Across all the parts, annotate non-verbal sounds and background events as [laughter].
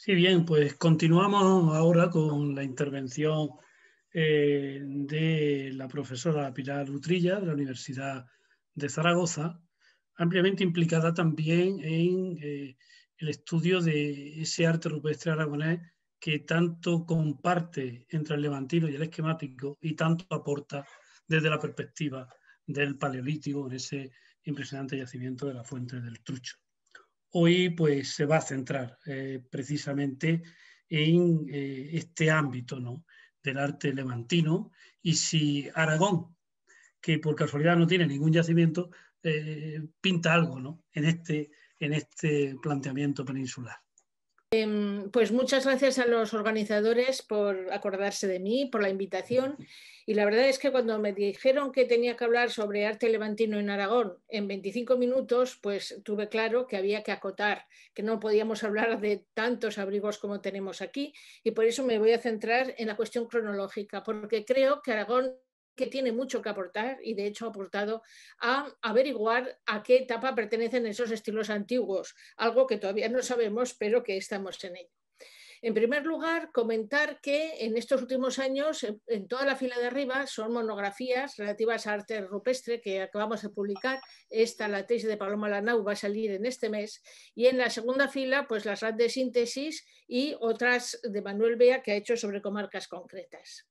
Sí, bien, pues continuamos ahora con la intervención eh, de la profesora Pilar Utrilla de la Universidad de Zaragoza, ampliamente implicada también en eh, el estudio de ese arte rupestre aragonés que tanto comparte entre el levantino y el esquemático y tanto aporta desde la perspectiva del paleolítico en ese impresionante yacimiento de la fuente del Trucho hoy pues, se va a centrar eh, precisamente en eh, este ámbito ¿no? del arte levantino. Y si Aragón, que por casualidad no tiene ningún yacimiento, eh, pinta algo ¿no? en, este, en este planteamiento peninsular. Em, pues muchas gracias a los organizadores por acordarse de mí, por la invitación. Y la verdad es que cuando me dijeron que tenía que hablar sobre arte levantino en Aragón en 25 minutos, pues tuve claro que había que acotar, que no podíamos hablar de tantos abrigos como tenemos aquí. Y por eso me voy a centrar en la cuestión cronológica, porque creo que Aragón que tiene mucho que aportar y de hecho ha aportado a averiguar a qué etapa pertenecen esos estilos antiguos, algo que todavía no sabemos, pero que estamos en ello. En primer lugar, comentar que en estos últimos años, en toda la fila de arriba, son monografías relativas a arte rupestre que acabamos de publicar. Esta, la tesis de Paloma Lanau, va a salir en este mes. Y en la segunda fila, pues las de síntesis y otras de Manuel Bea que ha hecho sobre comarcas concretas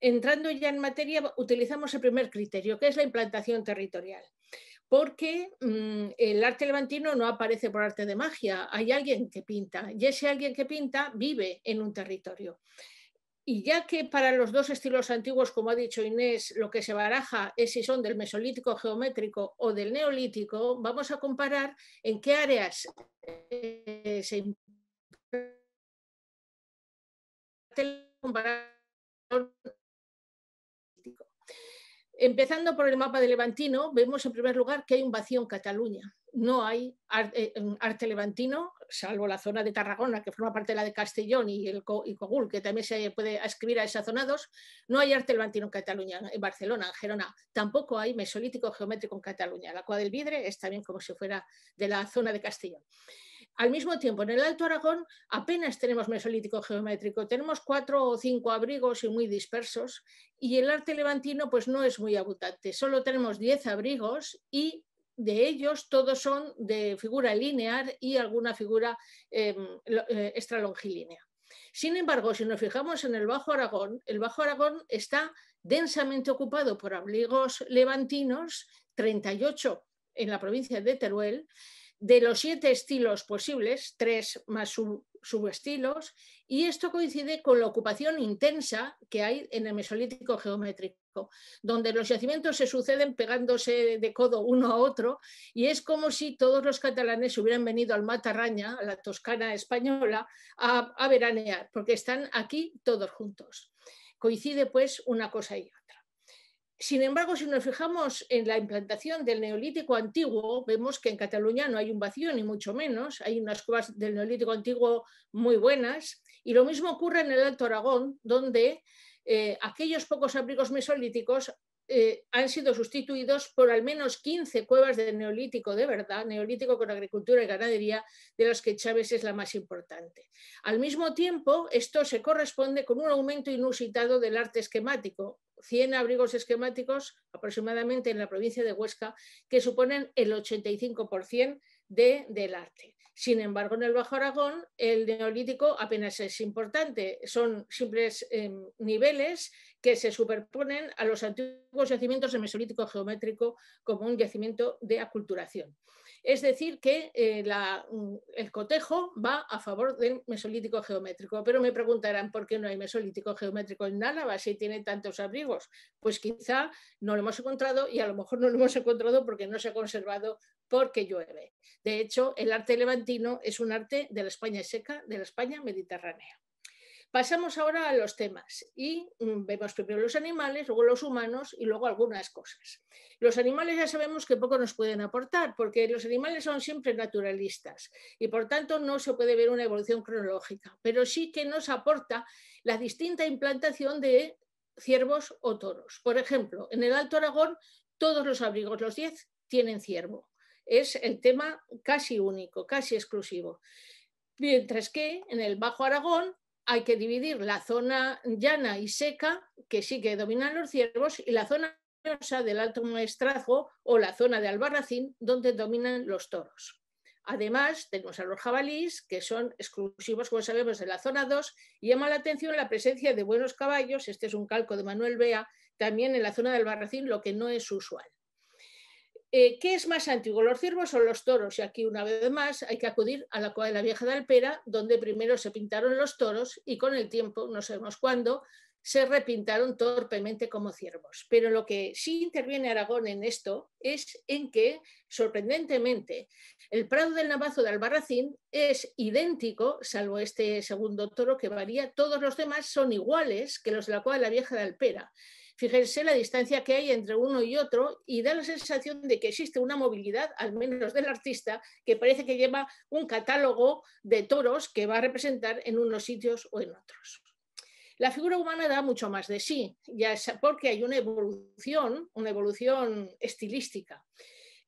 entrando ya en materia, utilizamos el primer criterio, que es la implantación territorial. Porque mm, el arte levantino no aparece por arte de magia, hay alguien que pinta y ese alguien que pinta vive en un territorio. Y ya que para los dos estilos antiguos, como ha dicho Inés, lo que se baraja es si son del mesolítico geométrico o del neolítico, vamos a comparar en qué áreas eh, se Empezando por el mapa de Levantino, vemos en primer lugar que hay un vacío en Cataluña. No hay eh, arte, levantino, salvo la zona de Tarragona, que forma parte de la de Castellón y, el, Cogul, que también se puede escribir a esa zona No hay arte levantino en Cataluña, en Barcelona, en Gerona. Tampoco hay mesolítico geométrico en Cataluña. La Cua del Vidre es también como si fuera de la zona de Castellón. Al mismo tiempo, en el Alto Aragón apenas tenemos mesolítico geométrico, tenemos cuatro o cinco abrigos y muy dispersos, y el arte levantino pues no es muy abundante, solo tenemos diez abrigos y de ellos todos son de figura linear y alguna figura em, eh, extralongilínea. Sin embargo, si nos fijamos en el Bajo Aragón, el Bajo Aragón está densamente ocupado por abrigos levantinos, 38 en la provincia de Teruel, de los siete estilos posibles, tres más subestilos, y esto coincide con la ocupación intensa que hay en el mesolítico geométrico, donde los yacimientos se suceden pegándose de codo uno a otro, y es como si todos los catalanes hubieran venido al Matarraña, a la Toscana española, a veranear, porque están aquí todos juntos. Coincide pues una cosa y otra. Sin embargo, si nos fijamos en la implantación del neolítico antiguo, vemos que en Cataluña no hay un vacío, ni mucho menos. Hay unas cuevas del neolítico antiguo muy buenas. Y lo mismo ocurre en el Alto Aragón, donde eh, aquellos pocos abrigos mesolíticos eh, han sido sustituidos por al menos 15 cuevas del neolítico de verdad, neolítico con agricultura y ganadería, de las que Chávez es la más importante. Al mismo tiempo, esto se corresponde con un aumento inusitado del arte esquemático, 100 abrigos esquemáticos aproximadamente en la provincia de Huesca, que suponen el 85% del arte. Sin embargo, en el Bajo Aragón el neolítico apenas es importante, son simples em, niveles que se superponen a los antiguos yacimientos de mesolítico geométrico como un yacimiento de aculturación. Es decir, que eh, mm, el cotejo va a favor del mesolítico geométrico. Pero me preguntarán por qué no hay mesolítico geométrico en Nálava, si tiene tantos abrigos. Pues quizá no lo hemos encontrado y a lo mejor no lo hemos encontrado porque no se ha conservado porque llueve. De hecho, el arte levantino es un arte de la España seca, de la España mediterránea. Pasamos ahora a los temas y mm, vemos primero los animales, luego los humanos y luego algunas cosas. Los animales ya sabemos que poco nos pueden aportar porque los animales son siempre naturalistas y por tanto no se puede ver una evolución cronológica, pero sí que nos aporta la distinta implantación de ciervos o toros. Por ejemplo, en el Alto Aragón todos los abrigos, los 10, tienen ciervo. Es el tema casi único, casi exclusivo mientras que en el Bajo Aragón hay que dividir la zona llana y seca, que sí que dominan los ciervos, y la zona del Alto Maestrazgo o la zona de Albarracín, donde dominan los toros. Además, tenemos a los jabalís, que son exclusivos, como sabemos, de la zona 2, y llama la atención la presencia de buenos caballos, este es un calco de Manuel Bea, también en la zona de Albarracín, lo que no es usual. Eh, ¿Qué es más antiguo, los ciervos o los toros? Y aquí una vez más hay que acudir a la cueva de la Vieja de Alpera, donde primero se pintaron los toros y con el tiempo, no sabemos cuándo, se repintaron torpemente como ciervos. Pero lo que sí interviene Aragón en esto es en que, sorprendentemente, el Prado del Navazo de Albarracín es idéntico, salvo este segundo toro que varía, todos los demás son iguales que los de la cueva de la Vieja de Alpera. Fíjense la distancia que hay entre uno y otro y da la sensación de que existe una movilidad, al menos del artista, que parece que lleva un catálogo de toros que va a representar en unos sitios o en otros. La figura humana da mucho más de sí, ya porque hay una evolución, una evolución estilística.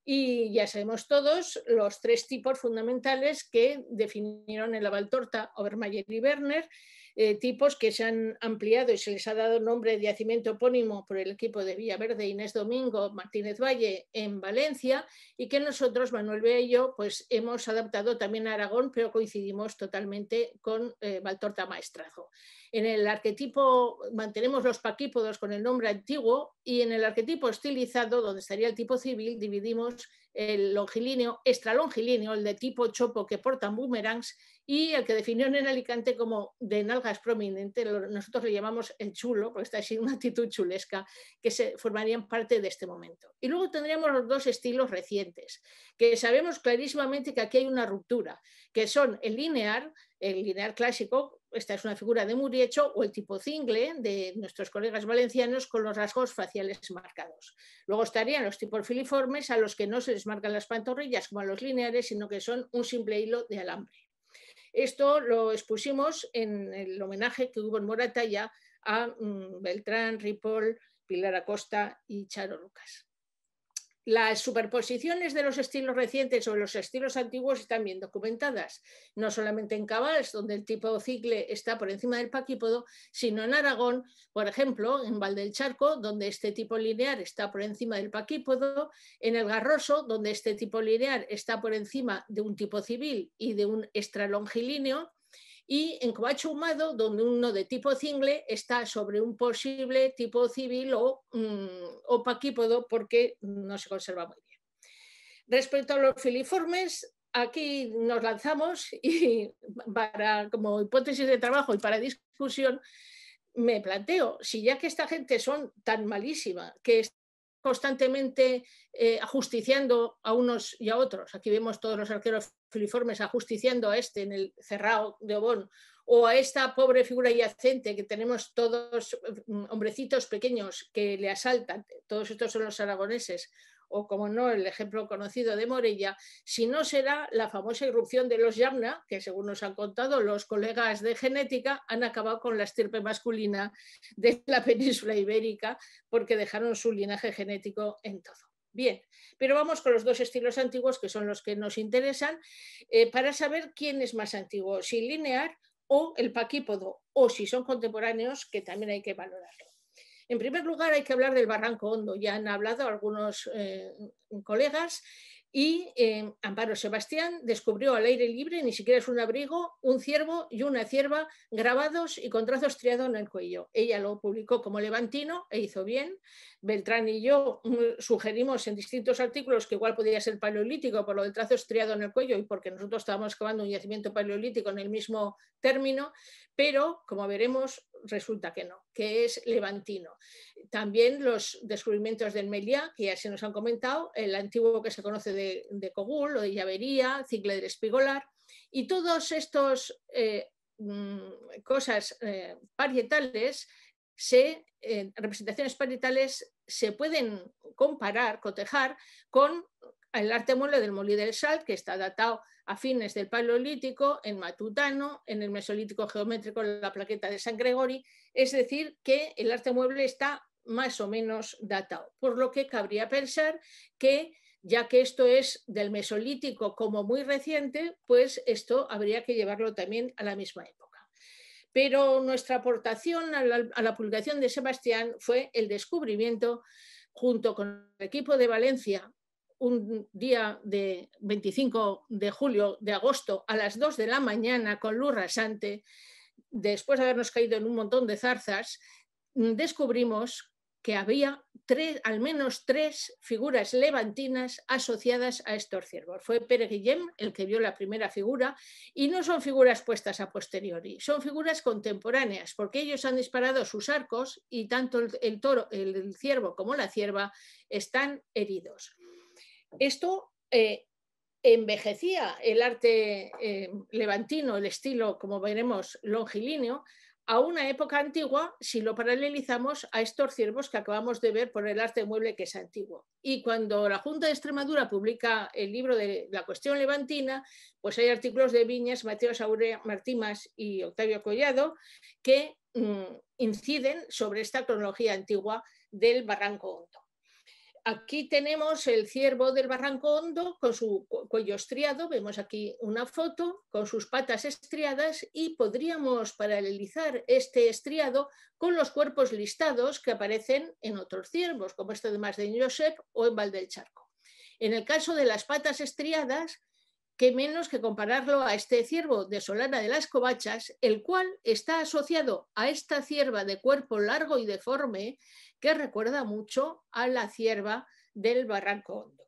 Y ya sabemos todos los tres tipos fundamentales que definieron el Valtorta Obermayer y Werner, eh, tipos que se han ampliado y se les ha dado nombre de yacimiento opónimo por el equipo de Villaverde, Inés Domingo, Martínez Valle en Valencia y que nosotros, Manuel Bello, pues hemos adaptado también a Aragón, pero coincidimos totalmente con Baltorta eh, Valtorta Maestrazo. En el arquetipo mantenemos los paquípodos con el nombre antiguo y en el arquetipo estilizado, donde estaría el tipo civil, dividimos el longilíneo, extralongilíneo, el de tipo chopo que portan boomerangs y el que definió en Alicante como de nalgas prominente, nosotros le llamamos el chulo, porque esta así [laughs] una actitud chulesca, que se formarían parte de este momento. Y luego tendríamos los dos estilos recientes, que sabemos clarísimamente que aquí hay una ruptura, que son el linear, el linear clásico, esta es una figura de Muriecho, o el tipo cingle de nuestros colegas valencianos con los rasgos faciales marcados. Luego estarían los tipos filiformes, a los que no se les marcan las pantorrillas como a los lineares, sino que son un simple hilo de alambre. Esto lo expusimos en el homenaje que hubo en Moratalla a mm, Beltrán, Ripoll, Pilar Acosta y Charo Lucas las superposiciones de los estilos recientes sobre los estilos antiguos están bien documentadas, no solamente en Cabals, donde el tipo cicle está por encima del paquípodo, sino en Aragón, por ejemplo, en Val del Charco, donde este tipo linear está por encima del paquípodo, en el Garroso, donde este tipo linear está por encima de un tipo civil y de un extralongilíneo, y en Covacho Humado, donde uno de tipo cingle está sobre un posible tipo civil o, mm, o paquípodo porque no se conserva muy bien. Respecto a los filiformes, aquí nos lanzamos y [laughs] para, como hipótesis de trabajo y para discusión, me planteo, si ya que esta gente son tan malísima, que constantemente eh, ajusticiando a unos y a otros, aquí vemos todos los arqueros filiformes ajusticiando a este en el cerrado de Obón, o a esta pobre figura yacente que tenemos todos mm, hombrecitos pequeños que le asaltan, todos estos son los aragoneses, o como no, el ejemplo conocido de Morella, si no será la famosa irrupción de los Yamna, que según nos han contado los colegas de genética, han acabado con la estirpe masculina de la península ibérica porque dejaron su linaje genético en todo. Bien, pero vamos con los dos estilos antiguos que son los que nos interesan eh, para saber quién es más antiguo, si linear o el paquípodo, o si son contemporáneos, que también hay que valorarlo. En primer lugar, hay que hablar del barranco hondo. Ya han hablado algunos eh, colegas y eh, Amparo Sebastián descubrió al aire libre, ni siquiera es un abrigo, un ciervo y una cierva grabados y con trazos triados en el cuello. Ella lo publicó como levantino e hizo bien. Beltrán y yo mm, sugerimos en distintos artículos que igual podía ser paleolítico por lo del trazo estriado en el cuello y porque nosotros estábamos excavando un yacimiento paleolítico en el mismo término, pero como veremos, resulta que no, que es levantino. También los descubrimientos del Meliá, que ya se nos han comentado, el antiguo que se conoce de, de Cogul o de Llavería, Cicle del Espigolar, y todos estos eh, mm, cosas eh, parietales, se, eh, representaciones parietales, se pueden comparar, cotejar con el arte mueble del Molí del Salt, que está datado a fines del Paleolítico, en Matutano, en el Mesolítico Geométrico, la plaqueta de San Gregori, es decir, que el arte mueble está más o menos datado, por lo que cabría pensar que ya que esto es del Mesolítico como muy reciente, pues esto habría que llevarlo también a la misma época pero nuestra aportación a la, publicación de Sebastián fue el descubrimiento, junto con el equipo de Valencia un día de 25 de julio, de agosto, a las 2 de la mañana, con luz rasante, después de habernos caído en un montón de zarzas, descubrimos que había tres, al menos tres figuras levantinas asociadas a estos ciervos. Fue Pere Guillem el que vio la primera figura y no son figuras puestas a posteriori, son figuras contemporáneas, porque ellos han disparado sus arcos y tanto el ciervo como la cierva están heridos. Esto eh, envejecía el arte eh, levantino, el estilo, como veremos, longilíneo, a una época antigua si lo paralelizamos a estos ciervos que acabamos de ver por el arte mueble que es antiguo. Y cuando la Junta de Extremadura publica el libro de la cuestión levantina, pues hay artículos de Viñas, Mateo Saurea Martimas y Octavio Collado que mm, inciden sobre esta cronología antigua del Barranco Hondo aquí tenemos el ciervo del Barranco Hondo con su cuello estriado, vemos aquí una foto, con sus patas estriadas y podríamos paralelizar este estriado con los cuerpos listados que aparecen en otros ciervos, como este de Mas de o en Val del Charco. En el caso de las patas estriadas, que menos que compararlo a este ciervo de Solana de las Covachas, el cual está asociado a esta cierva de cuerpo largo y deforme que recuerda mucho a la cierva del Barranco Hondo.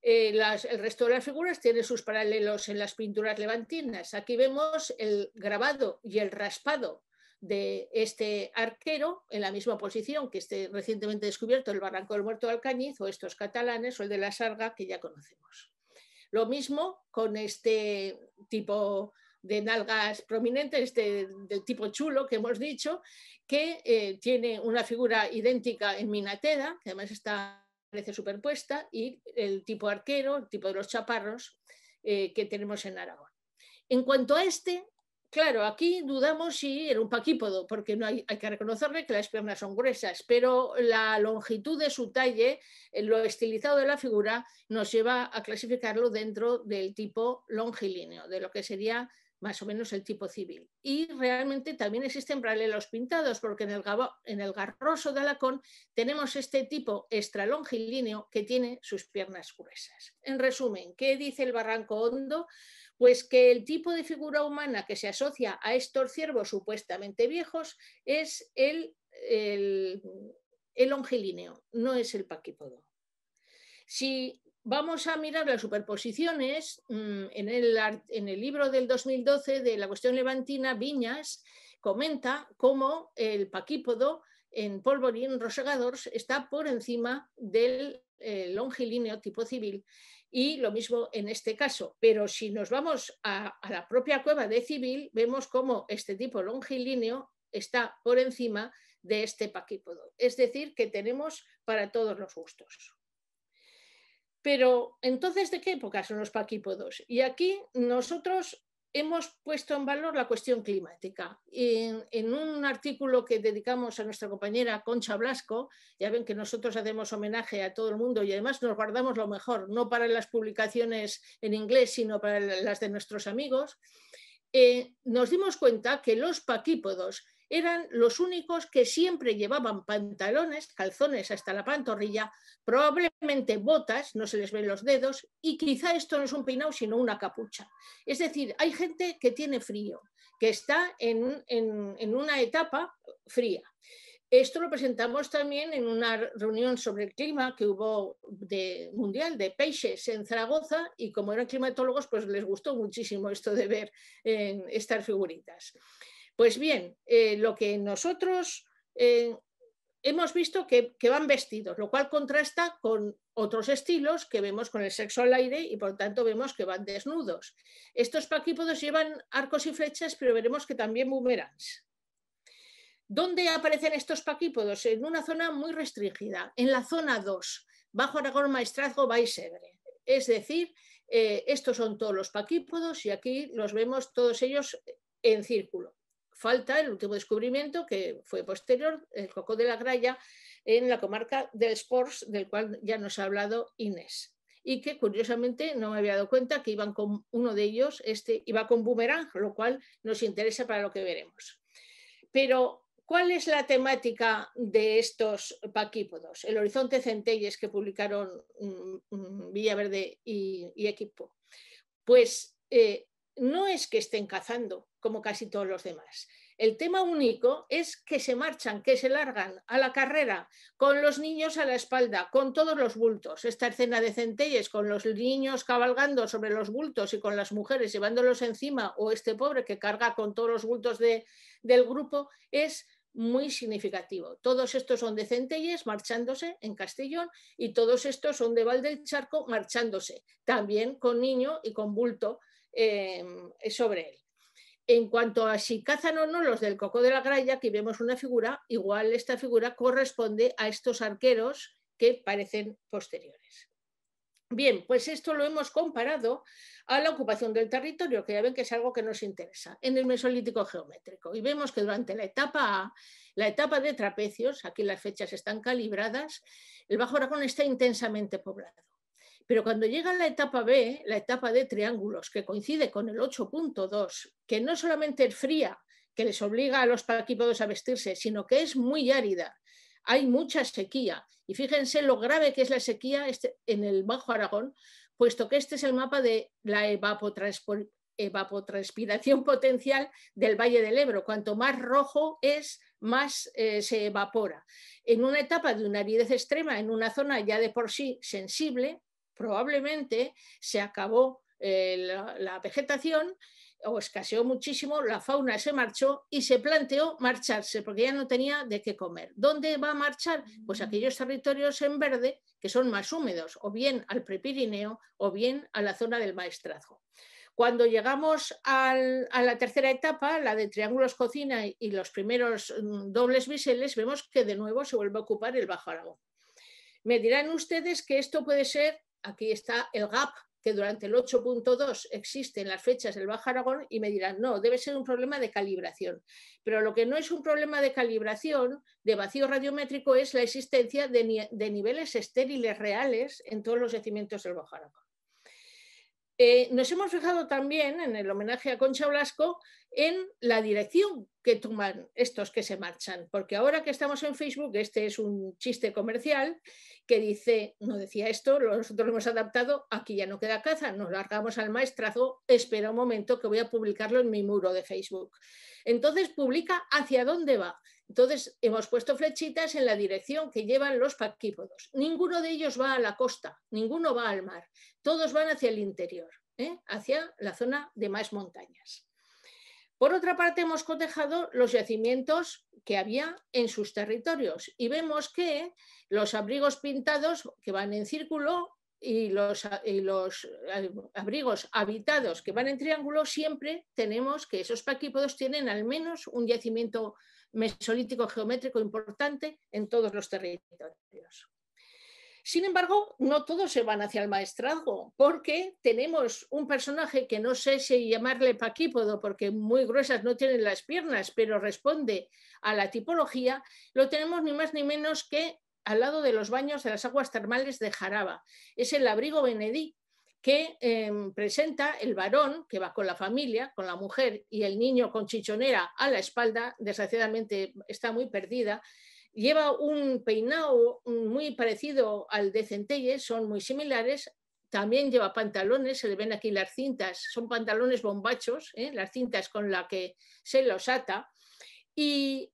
Eh, el resto de las figuras tiene sus paralelos en las pinturas levantinas. Aquí vemos el grabado y el raspado de este arquero en la misma posición que este recientemente descubierto, el Barranco del Muerto de Alcañiz, o estos catalanes, o el de la Sarga, que ya conocemos. Lo mismo con este tipo de nalgas prominentes, este tipo chulo que hemos dicho, que eh, tiene una figura idéntica en Minateda, que además está parece superpuesta, y el tipo arquero, el tipo de los chaparros eh, que tenemos en Aragón. En cuanto a este, Claro, aquí dudamos si era un paquípodo, porque no hay, que reconocerle que las piernas son gruesas, pero la longitud de su talle, eh, lo estilizado de la figura, nos lleva a clasificarlo dentro del tipo longilíneo, de lo que sería más o menos el tipo civil. Y realmente también existen paralelos pintados, porque en el, en el garroso de Alacón tenemos este tipo extralongilíneo que tiene sus piernas gruesas. En resumen, ¿qué dice el Barranco Hondo? Pues que el tipo de figura humana que se asocia a estos ciervos supuestamente viejos es el, el, no es el paquípodo. Si vamos a mirar las superposiciones, mm, en el, libro del 2012 de la cuestión levantina, Viñas comenta cómo el paquípodo en Polvorín rosegador está por encima del eh, longilíneo tipo civil y lo mismo en este caso. Pero si nos vamos a, la propia cueva de Civil, vemos cómo este tipo longilíneo está por encima de este paquípodo. Es decir, que tenemos para todos los gustos. Pero entonces, ¿de qué época son los paquípodos? Y aquí nosotros hemos puesto en valor la cuestión climática. En, un artículo que dedicamos a nuestra compañera Concha Blasco, ya ven que nosotros hacemos homenaje a todo el mundo y además nos guardamos lo mejor, no para las publicaciones en inglés, sino para las de nuestros amigos, eh, nos dimos cuenta que los paquípodos eran los únicos que siempre llevaban pantalones, calzones hasta la pantorrilla, probablemente botas, no se les ven los dedos, y quizá esto no es un peinado, sino una capucha. Es decir, hay gente que tiene frío, que está en, una etapa fría. Esto lo presentamos también en una reunión sobre el clima que hubo de, mundial de Peixes en Zaragoza y como eran climatólogos pues les gustó muchísimo esto de ver eh, estas figuritas. Pues bien, eh, lo que nosotros eh, hemos visto que, que, van vestidos, lo cual contrasta con otros estilos que vemos con el sexo al aire y por tanto vemos que van desnudos. Estos paquípodos llevan arcos y flechas, pero veremos que también boomerangs. ¿Dónde aparecen estos paquípodos? En una zona muy restringida, en la zona 2, bajo Aragón, Maestrazgo, Baisebre. Es decir, eh, estos son todos los paquípodos y aquí los vemos todos ellos en círculo falta el último descubrimiento, que fue posterior, el coco de la graya, en la comarca del Sports, del cual ya nos ha hablado Inés. Y que curiosamente no me había dado cuenta que iban con uno de ellos, este iba con boomerang, lo cual nos interesa para lo que veremos. Pero, ¿cuál es la temática de estos paquípodos? El horizonte centelles que publicaron mm, mm, Villaverde y, equipo. Pues eh, no es que estén cazando, como casi todos los demás. El tema único es que se marchan, que se largan a la carrera, con los niños a la espalda, con todos los bultos. Esta escena de Centelles con los niños cabalgando sobre los bultos y con las mujeres llevándolos encima, o este pobre que carga con todos los bultos del grupo, es muy significativo. Todos estos son de Centelles marchándose en Castellón y todos estos son de Val del Charco marchándose, también con niño y con bulto eh, sobre él. En cuanto a si cazan o no los del coco de la graya, aquí vemos una figura, igual esta figura corresponde a estos arqueros que parecen posteriores. Bien, pues esto lo hemos comparado a la ocupación del territorio, que ya ven que es algo que nos interesa, en el Mesolítico geométrico. Y vemos que durante la etapa A, la etapa de trapecios, aquí las fechas están calibradas, el Bajo Aragón está intensamente poblado. Pero cuando llega la etapa B, la etapa de triángulos, que coincide con el 8.2, que no solamente es fría, que les obliga a los paraquípodos a vestirse, sino que es muy árida. Hay mucha sequía. Y fíjense lo grave que es la sequía este, en el Bajo Aragón, puesto que este es el mapa de la evapotranspiración [laughs] potencial del Valle del Ebro. Cuanto más rojo es, más eh, se evapora. En una etapa de una aridez extrema, en una zona ya de por sí sensible, probablemente se acabó eh, la, vegetación o escaseó muchísimo, la fauna se marchó y se planteó marcharse porque ya no tenía de qué comer. ¿Dónde va a marchar? Pues aquellos territorios en verde que son más húmedos, o bien al prepirineo o bien a la zona del maestrazgo. Cuando llegamos a la tercera etapa, la de triángulos cocina y los primeros mm, dobles biseles, vemos que de nuevo se vuelve a ocupar el Bajo Aragón. Me dirán ustedes que esto puede ser aquí está el gap que durante el 8.2 existe en las fechas del Baja Aragón y me dirán, no, debe ser un problema de calibración. Pero lo que no es un problema de calibración, de vacío radiométrico, es la existencia de, niveles estériles reales en todos los yacimientos del Baja Aragón. Eh, nos hemos fijado también en el homenaje a Concha Blasco en la dirección que toman estos que se marchan, porque ahora que estamos en Facebook, este es un chiste comercial que dice, no decía esto, nosotros lo hemos adaptado, aquí ya no queda caza, nos largamos al maestrazo, espera un momento que voy a publicarlo en mi muro de Facebook. Entonces publica hacia dónde va entonces, hemos puesto flechitas en la dirección que llevan los paquípodos. Ninguno de ellos va a la costa, ninguno va al mar. Todos van hacia el interior, ¿eh? hacia la zona de más montañas. Por otra parte, hemos cotejado los yacimientos que había en sus territorios y vemos que los abrigos pintados que van en círculo y los, y los, eh, abrigos habitados que van en triángulo, siempre tenemos que esos paquípodos tienen al menos un yacimiento mesolítico geométrico importante en todos los territorios. Sin embargo, no todos se van hacia el maestrazgo, porque tenemos un personaje que no sé si llamarle paquípodo, porque muy gruesas no tienen las piernas, pero responde a la tipología, lo tenemos ni más ni menos que al lado de los baños de las aguas termales de Jaraba. Es el abrigo Benedict que em, presenta el varón que va con la familia, con la mujer y el niño con chichonera a la espalda, desgraciadamente está muy perdida, lleva un peinado muy parecido al de Centelles, son muy similares, también lleva pantalones, se le ven aquí las cintas, son pantalones bombachos, ¿eh? las cintas con las que se los ata, y,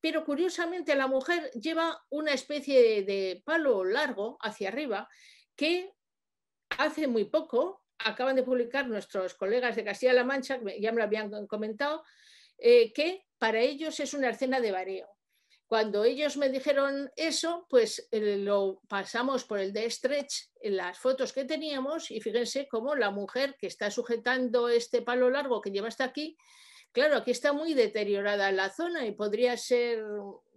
pero curiosamente la mujer lleva una especie de palo largo hacia arriba que hace muy poco, acaban de publicar nuestros colegas de Castilla-La Mancha, ya me lo habían comentado, eh, que para ellos es una escena de vareo. Cuando ellos me dijeron eso, pues eh, lo pasamos por el de stretch en las fotos que teníamos y fíjense cómo la mujer que está sujetando este palo largo que lleva hasta aquí, claro, aquí está muy deteriorada la zona y podría ser,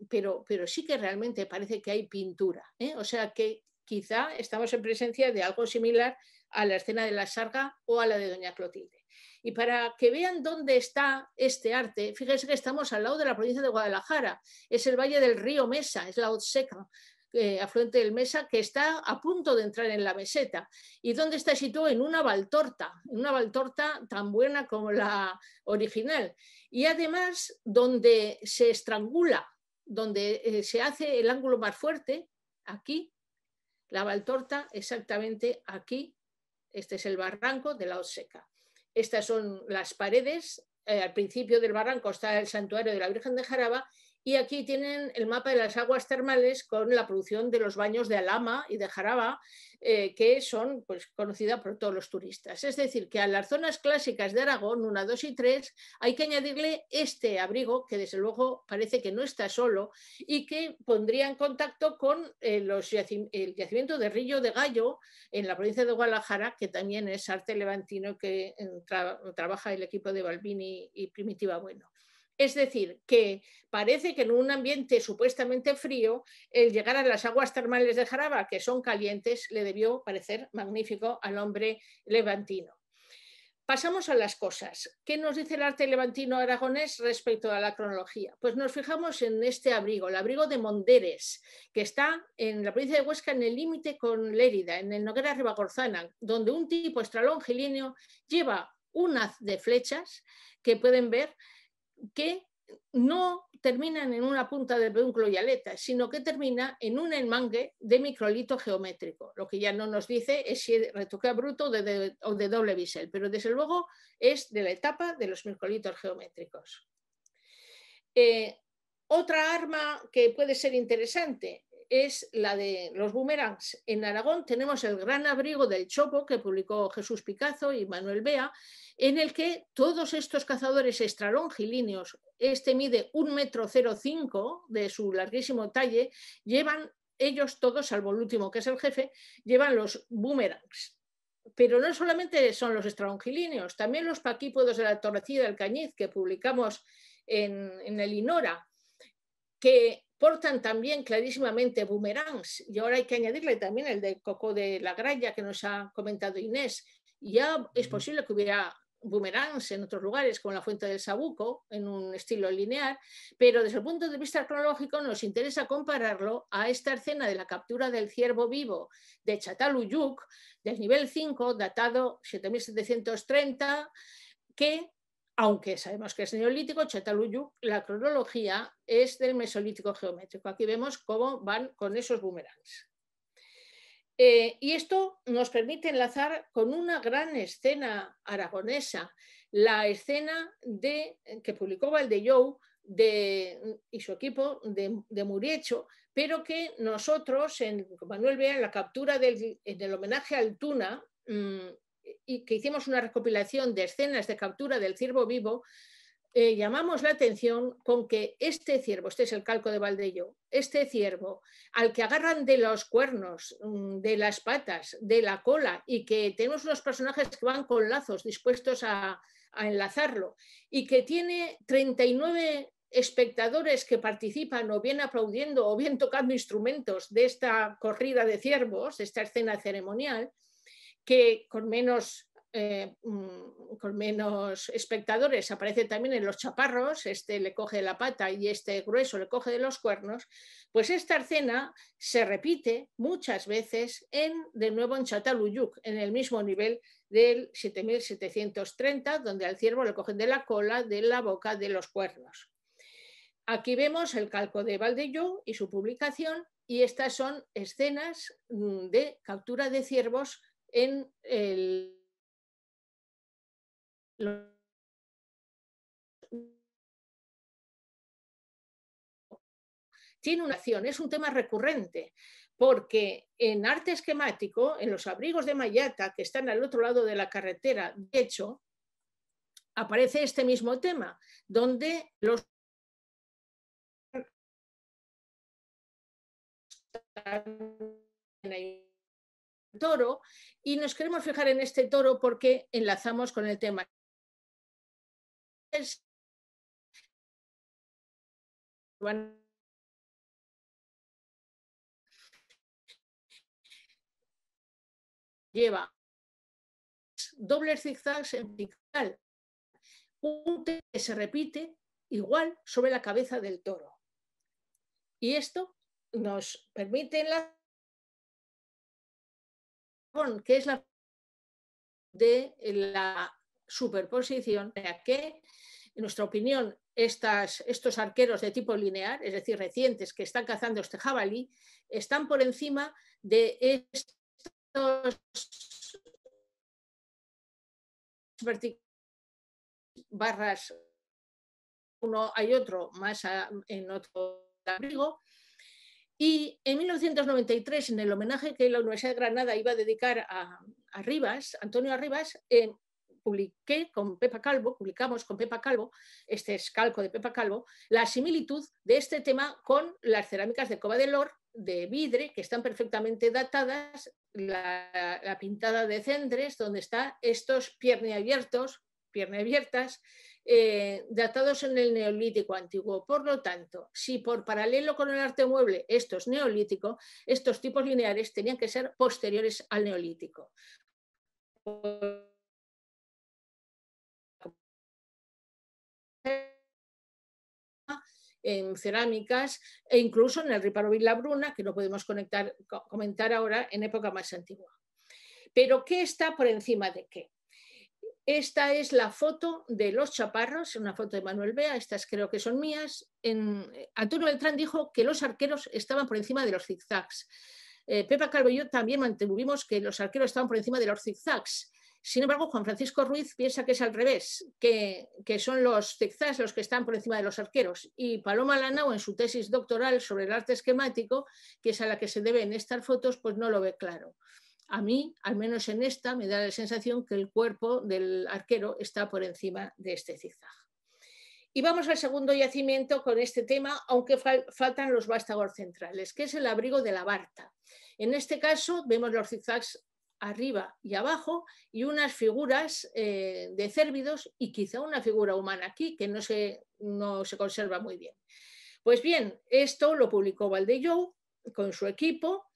pero, pero sí que realmente parece que hay pintura. ¿eh? O sea que quizá estamos en presencia de algo similar a la escena de la sarga o a la de Doña Clotilde. Y para que vean dónde está este arte, fíjense que estamos al lado de la provincia de Guadalajara, es el valle del río Mesa, es la Otseca, eh, afluente del Mesa, que está a punto de entrar en la meseta y donde está situado en una baltorta, una baltorta tan buena como la original. Y además donde se estrangula, donde eh, se hace el ángulo más fuerte, aquí, la Valtorta, exactamente aquí, este es el barranco de la Oseca. Estas son las paredes, eh, al principio del barranco está el santuario de la Virgen de Jaraba y aquí tienen el mapa de las aguas termales con la producción de los baños de Alama y de Jaraba, eh, que son pues, conocidas por todos los turistas. Es decir, que a las zonas clásicas de Aragón, una, 2 y 3, hay que añadirle este abrigo, que desde luego parece que no está solo, y que pondría en contacto con eh, el yacimiento de Río de Gallo, en la provincia de Guadalajara, que también es arte levantino que trabaja el equipo de Balbini y Primitiva Bueno. Es decir, que parece que en un ambiente supuestamente frío, el llegar a las aguas termales de Jaraba, que son calientes, le debió parecer magnífico al hombre levantino. Pasamos a las cosas. ¿Qué nos dice el arte levantino aragonés respecto a la cronología? Pues nos fijamos en este abrigo, el abrigo de Monderes, que está en la provincia de Huesca, en el límite con Lérida, en el Noguera Ribagorzana, donde un tipo estralongilíneo lleva un haz de flechas que pueden ver que no terminan en una punta de pedúnculo y aleta, sino que termina en un enmangue de microlito geométrico. Lo que ya no nos dice es si es bruto o de doble bisel, pero desde luego es de la etapa de los microlitos geométricos. Eh, otra arma que puede ser interesante, es la de los boomerangs. En Aragón tenemos el gran abrigo del Chopo que publicó Jesús Picazo y Manuel Bea, en el que todos estos cazadores extralongilíneos, este mide un metro cinco de su larguísimo talle, llevan ellos todos, salvo el último que es el jefe, llevan los boomerangs pero no solamente son los extralongilíneos, también los paquípodos de la Torrecida del Cañiz que publicamos en, en el INORA, que portan también clarísimamente boomerangs y ahora hay que añadirle también el de Coco de la Graya que nos ha comentado Inés. Ya es posible que hubiera boomerangs en otros lugares como la Fuente del Sabuco en un estilo lineal, pero desde el punto de vista cronológico nos interesa compararlo a esta escena de la captura del ciervo vivo de Chataluyuk del nivel 5 datado 7730 que aunque sabemos que es neolítico, Chetaluyuk, la cronología es del mesolítico geométrico. Aquí vemos cómo van con esos boomerangs. Eh, y esto nos permite enlazar con una gran escena aragonesa, la escena que publicó Valdejo y su equipo de, Muriecho, pero que nosotros, en Manuel Vea, en la captura del homenaje al Tuna, mm, y que hicimos una recopilación de escenas de captura del ciervo vivo, eh, llamamos la atención con que este ciervo, este es el calco de Valdello, este ciervo al que agarran de los cuernos, mm, de las patas, de la cola y que tenemos unos personajes que van con lazos dispuestos a, a enlazarlo y que tiene 39 espectadores que participan o bien aplaudiendo o bien tocando instrumentos de esta corrida de ciervos, esta escena ceremonial, que con menos, eh, mm, con menos espectadores aparece también en los chaparros, este le coge de la pata y este grueso le coge de los cuernos, pues esta escena se repite muchas veces en, de nuevo en Chataluyuk en el mismo nivel del 7730, donde al ciervo le cogen de la cola, de la boca, de los cuernos. Aquí vemos el calco de Valdelló y su publicación, y estas son escenas mm, de captura de ciervos en el, tiene una acción, es un tema recurrente, porque en arte esquemático, en los abrigos de Mayata, que están al otro lado de la carretera, de hecho, aparece este mismo tema, donde los toro y nos queremos fijar en este toro porque enlazamos con el tema. Lleva dobles zigzags en vertical, un que se repite igual sobre la cabeza del toro. Y esto nos permite enlazar que es la de la superposición, ya que, en nuestra opinión, estas, estos arqueros de tipo lineal, es decir, recientes, que están cazando este jabalí, están por encima de estos barras, uno hay otro más en otro abrigo, y en 1993, en el homenaje que la Universidad de Granada iba a dedicar a, a Antonio Arribas, eh, publiqué con Pepa Calvo, publicamos con Pepa Calvo, este escalco de Pepa Calvo, la similitud de este tema con las cerámicas de Cova de lor, de Vidre, que están perfectamente datadas, la, la pintada de Cendres, donde están estos abiertos piernas abiertas, eh, datados en el neolítico antiguo. Por lo tanto, si por paralelo con el arte mueble esto es neolítico, estos tipos lineares tenían que ser posteriores al neolítico. en cerámicas e incluso en el riparo La Bruna, que lo podemos conectar, comentar ahora en época más antigua. Pero ¿qué está por encima de qué? Esta es la foto de los chaparros, una foto de Manuel Bea, estas creo que son mías. En, eh, Antonio Beltrán dijo que los arqueros estaban por encima de los zigzags. Eh, Pepa Calvo y yo también mantuvimos que los arqueros estaban por encima de los zigzags. Sin embargo, Juan Francisco Ruiz piensa que es al revés, que, que son los zigzags los que están por encima de los arqueros. Y Paloma Lanao, en su tesis doctoral sobre el arte esquemático, que es a la que se deben estas fotos, pues no lo ve claro a mí, al menos en esta, me da la sensación que el cuerpo del arquero está por encima de este zigzag. Y vamos al segundo yacimiento con este tema, aunque faltan los vástagos centrales, que es el abrigo de la Barta. En este caso vemos los zigzags arriba y abajo y unas figuras eh, de cérvidos y quizá una figura humana aquí que no se, no se conserva muy bien. Pues bien, esto lo publicó Valdejou con su equipo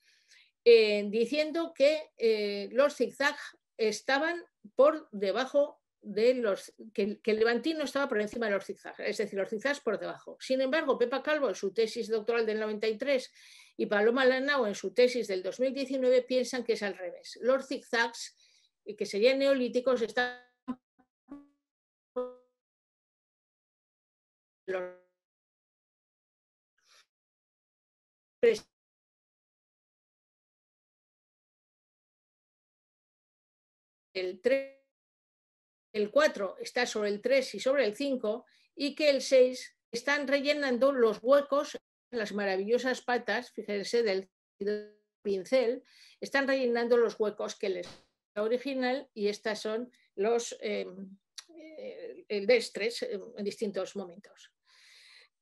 eh, diciendo que eh, los zigzags estaban por debajo de los que, el levantino estaba por encima de los zigzags es decir, los zigzags por debajo. Sin embargo, Pepa Calvo en su tesis doctoral del 93 y Paloma Lanao en su tesis del 2019 piensan que es al revés. Los zigzags, eh, que serían neolíticos, están los el 3, el 4 está sobre el 3 y sobre el 5 y que el 6 están rellenando los huecos, las maravillosas patas, fíjense, del pincel, están rellenando los huecos que les original y estas son los eh, eh, el de eh, en distintos momentos.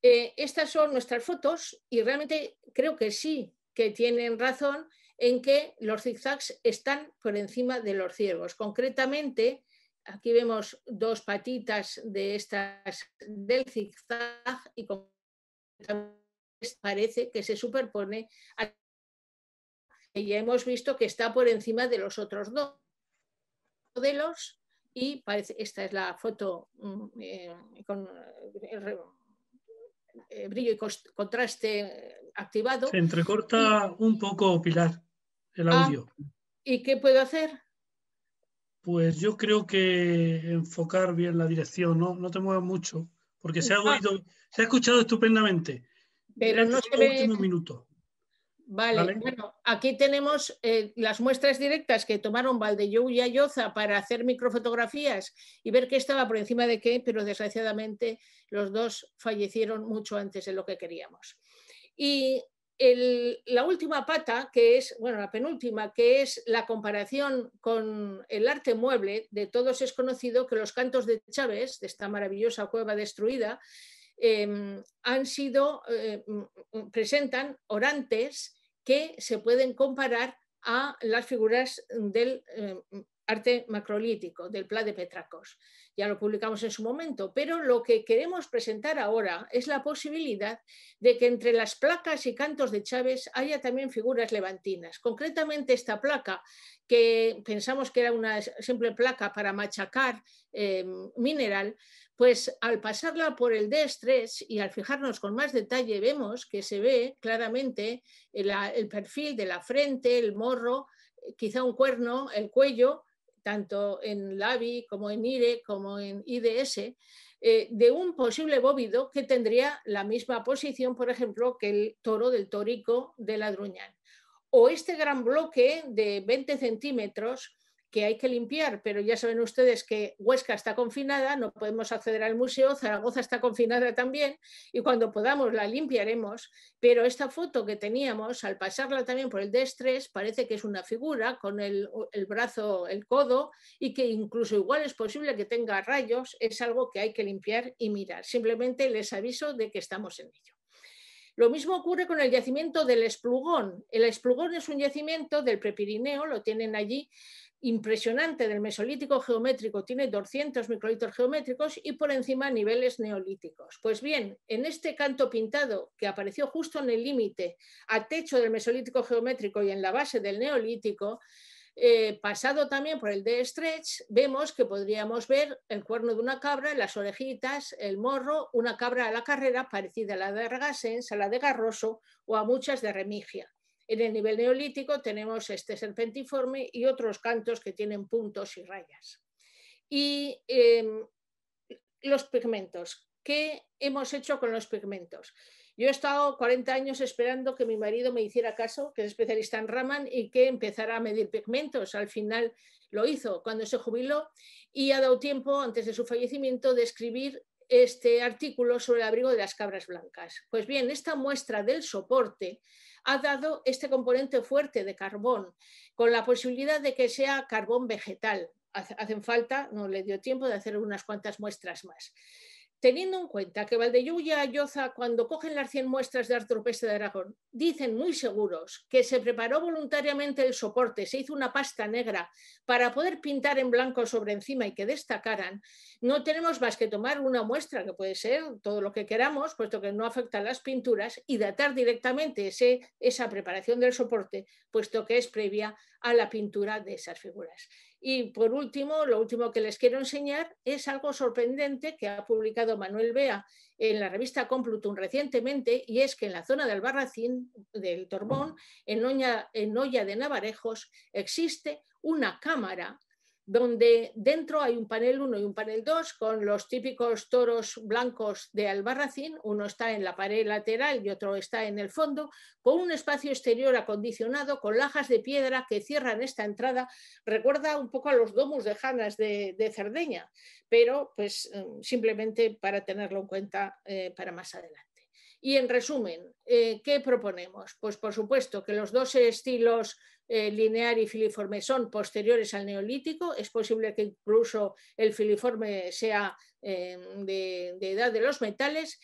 estas son nuestras fotos y realmente creo que sí que tienen razón en que los zigzags están por encima de los ciervos. Concretamente, aquí vemos dos patitas de estas del zigzag y parece que se superpone a ya hemos visto que está por encima de los otros dos modelos y parece, esta es la foto mm, eh, con el, eh, eh, brillo y contraste activado. Se entrecorta un poco, Pilar el ah, audio. ¿Y qué puedo hacer? Pues yo creo que enfocar bien la dirección, no, no te muevas mucho, porque se ha oído, se ha escuchado estupendamente. Pero no se ve... último minuto. Vale, bueno, aquí tenemos eh, las muestras directas que tomaron Valdellou y Ayoza para hacer microfotografías y ver qué estaba por encima de qué, pero desgraciadamente los dos fallecieron mucho antes de lo que queríamos. Y la última pata, que es, bueno, la penúltima, que es la comparación con el arte mueble, de todos es conocido que los cantos de Chávez, de esta maravillosa cueva destruida, em, han sido, eh, presentan orantes que se pueden comparar a las figuras del em, arte macrolítico del Pla de Petracos. Ya lo publicamos en su momento, pero lo que queremos presentar ahora es la posibilidad de que entre las placas y cantos de Chávez haya también figuras levantinas. Concretamente esta placa, que pensamos que era una simple placa para machacar em, mineral, pues al pasarla por el D3 y al fijarnos con más detalle vemos que se ve claramente el perfil de la frente, el morro, quizá un cuerno, el cuello tanto en LABI como en IRE como en IDS, eh, de un posible bóvido que tendría la misma posición, por ejemplo, que el toro del tórico de la O este gran bloque de 20 centímetros que hay que limpiar, pero ya saben ustedes que Huesca está confinada, no podemos acceder al museo, Zaragoza está confinada también y cuando podamos la limpiaremos, pero esta foto que teníamos, al pasarla también por el destres parece que es una figura con el brazo, el codo y que incluso igual es posible que tenga rayos, es algo que hay que limpiar y mirar. Simplemente les aviso de que estamos en ello. Lo mismo ocurre con el yacimiento del Esplugón. El Esplugón es un yacimiento del Prepirineo, lo tienen allí, impresionante del Mesolítico geométrico, tiene 200 microlitros geométricos y por encima niveles neolíticos. Pues bien, en este canto pintado que apareció justo en el límite a techo del Mesolítico geométrico y en la base del Neolítico, eh, pasado también por el de Stretch, vemos que podríamos ver el cuerno de una cabra, las orejitas, el morro, una cabra a la carrera parecida a la de Ergasens, a la de Garroso o a muchas de Remigia. En el nivel neolítico tenemos este serpentiforme y otros cantos que tienen puntos y rayas. Y em, los pigmentos. ¿Qué hemos hecho con los pigmentos? Yo he estado 40 años esperando que mi marido me hiciera caso, que es especialista en Raman, y que empezara a medir pigmentos. Al final lo hizo cuando se jubiló y ha dado tiempo, antes de su fallecimiento, de escribir este artículo sobre el abrigo de las cabras blancas. Pues bien, esta muestra del soporte ha dado este componente fuerte de carbón, con la posibilidad de que sea carbón vegetal. Hacen falta, no le dio tiempo de hacer unas cuantas muestras más. Teniendo en cuenta que Valdeyuya y Ayoza, cuando cogen las 100 muestras de Peste de Aragón, dicen muy seguros que se preparó voluntariamente el soporte, se hizo una pasta negra para poder pintar en blanco sobre encima y que destacaran, no tenemos más que tomar una muestra, que puede ser todo lo que queramos, puesto que no afecta a las pinturas, y datar directamente esa preparación del soporte, puesto que es previa a la pintura de esas figuras. Y por último, lo último que les quiero enseñar es algo sorprendente que ha publicado Manuel Bea en la revista Complutum recientemente, y es que en la zona del Barracín, del Torbón, en Olla, de Navarejos, existe una cámara donde dentro hay un panel 1 y un panel 2 con los típicos toros blancos de Albarracín, uno está en la pared lateral y otro está en el fondo, con un espacio exterior acondicionado con lajas de piedra que cierran esta entrada, recuerda un poco a los domus de Janas de, Cerdeña, pero pues mm, simplemente para tenerlo en cuenta eh, para más adelante. Y en resumen, eh, ¿qué proponemos? Pues por supuesto que los dos estilos eh, linear y filiforme son posteriores al neolítico, es posible que incluso el filiforme sea eh, de, edad de los metales.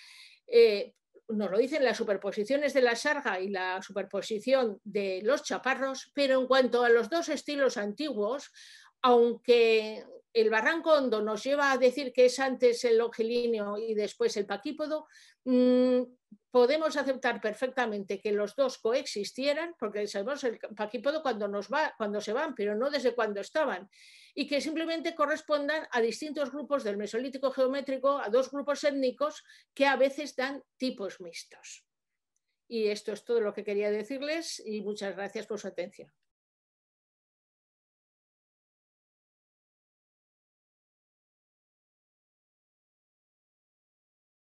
nos lo dicen las superposiciones de la sarga y la superposición de los chaparros, pero en cuanto a los dos estilos antiguos, aunque el barranco hondo nos lleva a decir que es antes el ojilíneo y después el paquípodo, mm, podemos aceptar perfectamente que los dos coexistieran, porque sabemos el Paquipodo cuando, va, cuando se van, pero no desde cuando estaban, y que simplemente correspondan a distintos grupos del Mesolítico geométrico, a dos grupos étnicos que a veces dan tipos mixtos. Y esto es todo lo que quería decirles y muchas gracias por su atención.